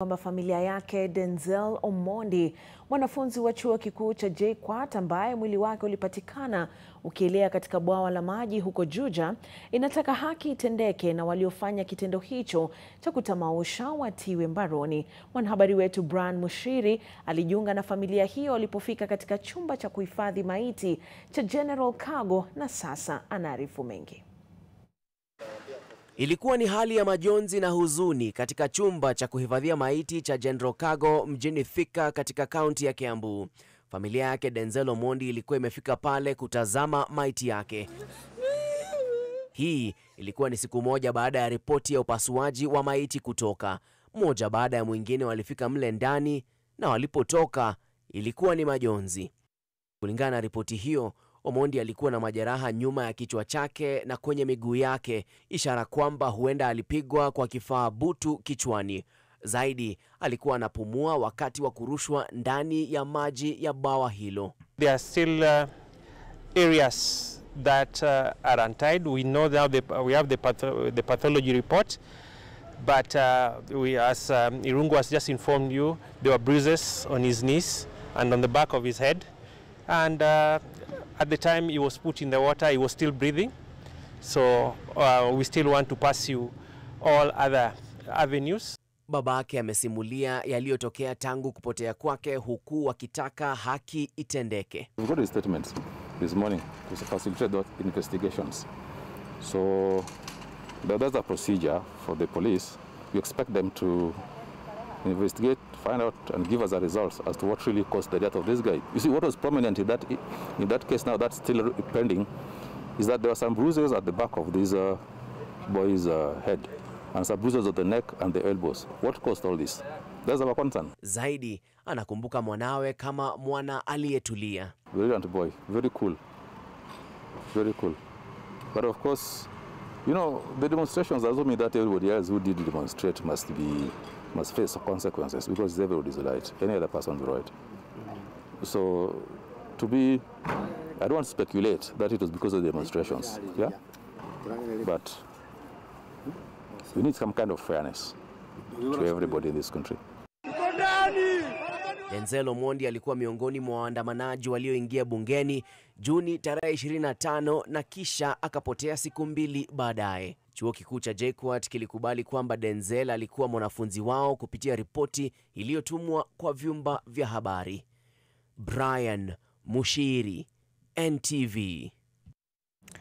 kwamba familia yake Denzel Omondi, mwanafunzi wa chuo kikuu cha JKUAT ambaye mwili wake ulipatikana ukielea katika bwawa la maji huko Juja, inataka haki itendeke na waliofanya kitendo hicho cha kutamausha watiwe mbaroni. Mwanahabari wetu Brian Mushiri alijiunga na familia hiyo alipofika katika chumba cha kuhifadhi maiti cha General Cargo na sasa anaarifu mengi. Ilikuwa ni hali ya majonzi na huzuni katika chumba cha kuhifadhia maiti cha General Kago mjini Thika katika kaunti ya Kiambu. Familia yake Denzel Omondi ilikuwa imefika pale kutazama maiti yake. Hii ilikuwa ni siku moja baada ya ripoti ya upasuaji wa maiti kutoka. Mmoja baada ya mwingine walifika mle ndani na walipotoka ilikuwa ni majonzi. Kulingana na ripoti hiyo Omondi alikuwa na majeraha nyuma ya kichwa chake na kwenye miguu yake, ishara kwamba huenda alipigwa kwa kifaa butu kichwani. Zaidi alikuwa anapumua wakati wa kurushwa ndani ya maji ya bwawa hilo. There are still uh, areas that uh, are untied. We know that the, we have the, patho the pathology report but uh, we, as um, Irungu has just informed you, there were bruises on his knees and on the back of his head and uh, At the time he was put in the water, he was still breathing. So uh, we still want to pursue all other avenues. Baba Babake amesimulia yaliyotokea tangu kupotea kwake huku wakitaka haki itendeke. We've got a statement this morning to facilitate those investigations. So that's a procedure for the police. We expect them to investigate, find out, and give us the results as to what really caused the death of this guy. You see, what was prominent in that, in that case now that's still pending is that there were some bruises at the back of this uh, boy's uh, head and some bruises of the neck and the elbows. What caused all this? That's our concern. Zaidi anakumbuka mwanawe kama mwana aliyetulia. Brilliant boy, very cool, very cool. But of course, you know, the demonstrations also mean that everybody else who did demonstrate must be must face consequences because everybody is right. Any other person is right. So to be, I don't want to speculate that it was because of the demonstrations. Yeah? But we need some kind of fairness to everybody in this country. Denzel Omondi alikuwa miongoni mwa waandamanaji walioingia bungeni Juni tarehe 25 na kisha akapotea siku mbili baadaye. Chuo kikuu cha JKUAT kilikubali kwamba Denzel alikuwa mwanafunzi wao kupitia ripoti iliyotumwa kwa vyumba vya habari. Brian Mushiri, NTV.